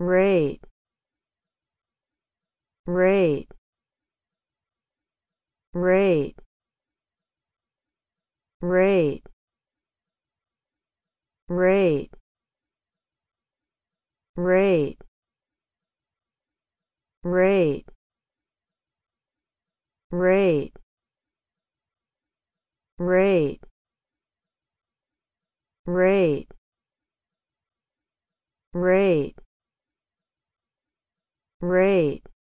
rate rate rate rate rate rate rate rate rate rate rate rate